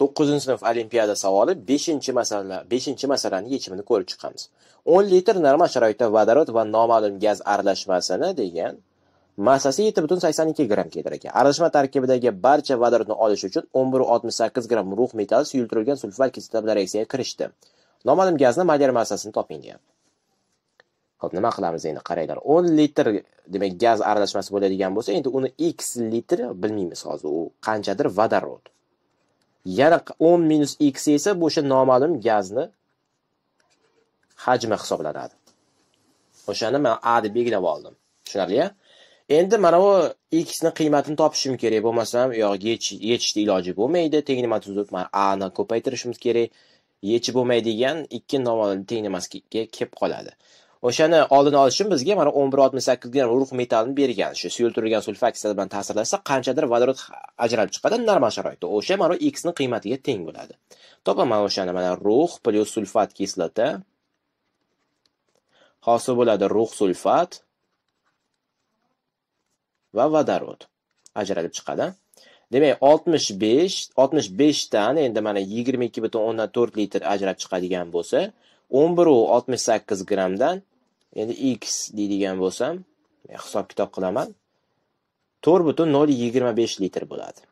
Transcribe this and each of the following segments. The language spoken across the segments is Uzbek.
9 sinf olimpiada savoli 5 masala 5 masalani yechimini ko'rib chiqamiz 10 litr normal sharoitda vodorod va noma'lum gaz aralashmasini degan massasi 7.82 gramm kelar ekan aralashma tarkibidagi barcha vodorodni olish uchun 11.68 gramm rux metal suyultirilgan sulfat kislotasi reaksiyaga kirishdi noma'lum gazni moler massasini toping degan ho'p nima qilamiz endi qaranglar 10 litr demak gaz aralashmasi bo'ladigan bo'lsa endi uni x litr bilmaymiz hozir u qanchadir vodorod yana 10 minus x esa bu o'sha noma'lum gazni hajmi hisoblanadi o'shani man a deb belgilab oldim tushunarli endi mana bu x ni qiymatini topishim kerak bo'lmasam u yog'iga yetishni iloji bo'lmaydi tengnima tuzib man a ni ko'paytirishimiz kerak yechib bo'lmaydigan ikki noma'lum tengnimasga kelib qoladi o'shani oldini olish uchun bizga mana 11.68 gram urug' metallini bergan shu suyultirilgan sulfat bilan ta'sirlashsa qanchadir vodorod ajralib chiqadi normal sharoitda o'sha mana x ning qiymatiga teng bo'ladi topaman o'shani mana rux plyus sulfat kislota hosil bo'ladi rux sulfat va vodorod ajralib chiqadi demak 65 65 dan endi mana 22.4 litr ajralib chiqadigan bo'lsa 11.68 grammdan endi x deydigan bo'lsam hisob kitob qilaman to'rt butun nol yigirma besh litr bo'ladi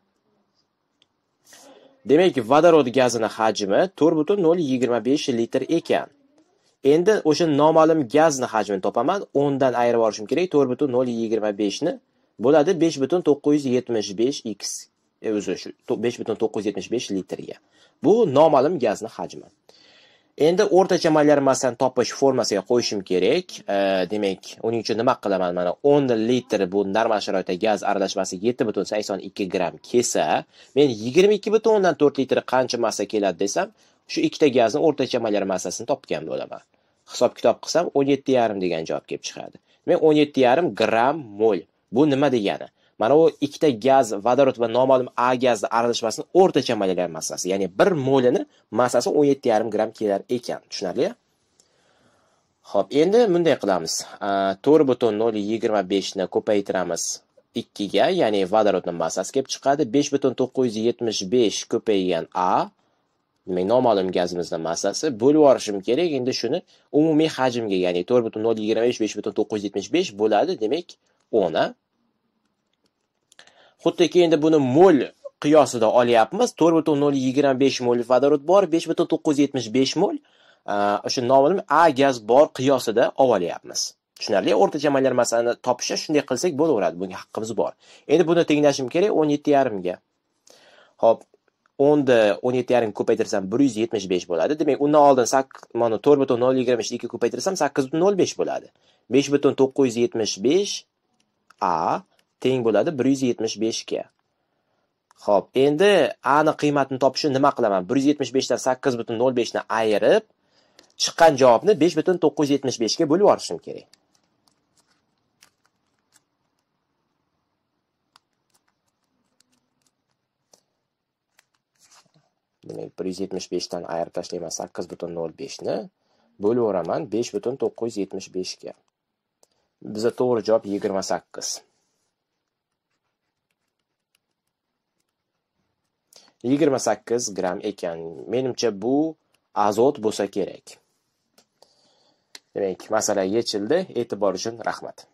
demak vodorod gazini hajmi to'rt butun nol yigirma besh litr ekan endi o'sha noma'lum gazni hajmini topaman o'ndan ayirib olishim kerak to'rt butun nol yigirma beshni bo'ladi besh butun to'qqiz yuz yetmish besh x o'zi e, shu besh butun to'qqiz yuz yetmish besh litrga bu noma'lum gazni hajmi Endi o'rtacha massani topish formasiga qo'yishim kerak. demak, uning uchun nima qilaman? Mana 10 litr bu normal sharoitda gaz aralashmasi 7.82 gramm kelsa, men 22.4 litr qancha massa keladi desam, shu ikkita gazni o'rtacha massasini topgan bo'laman. Hisob kitob qilsam 17.5 degan javob kelib chiqadi. Demak, 17.5 gramm mol. Bu nima degani? mana bu ikkita gaz vodorod va noma'lum a gazni aralashmasini o'rtacha maylalar massasi ya'ni bir molini massasi o'n yetti yarim gramm kelar ekan tushunarli ho'p endi bunday qilamiz to'rt butun nol yigirma beshni ko'paytiramiz ikkiga ya'ni vodorodni massasi kelib chiqadi besh butun to'qqiz yuz yetmish besh ko'paygan a demak noma'lum gazimizni massasi bo'lib yuborishim kerak endi shuni umumiy hajmga ya'ni to'rt butun nol yigirma besh besh butun to'qqiz yuz yetmish besh bo'ladi demak o'n a Xuddiki endi buni mol qiyosida olyapmiz. 4.025 mol vodorod bor, 5.975 mol o'sha noma'lum A gaz bor qiyosida olyapmiz. Tushunarli o'rtacha maylar masalani topishni shunday qilsak bo'laveradi. Bunga haqqimiz bor. Endi buni tenglashim kerak 17.5 ga. Xo'p, 10 da 17.5 ga ko'paytirsam 175 bo'ladi. Demak, undan oldin mana 4.025 ga ko'paytirsam 8.05 bo'ladi. 5.975 A teng bo'ladi 175 ga. Xo'p, endi a ni qiymatini topish uchun nima qilaman? 175 dan 8.05 ni ayirib, chiqqan javobni 5.975 ga bo'lib yuborishim kerak. demak 175 dan ayirib tashlayman 8.05 ni bo'lib yuboraman 5.975 ga. Bizda to'g'ri javob 28. yigirma sakkiz gram ekan menimcha bu azot bo'lsa kerak demak masala yechildi e'tibor uchun rahmat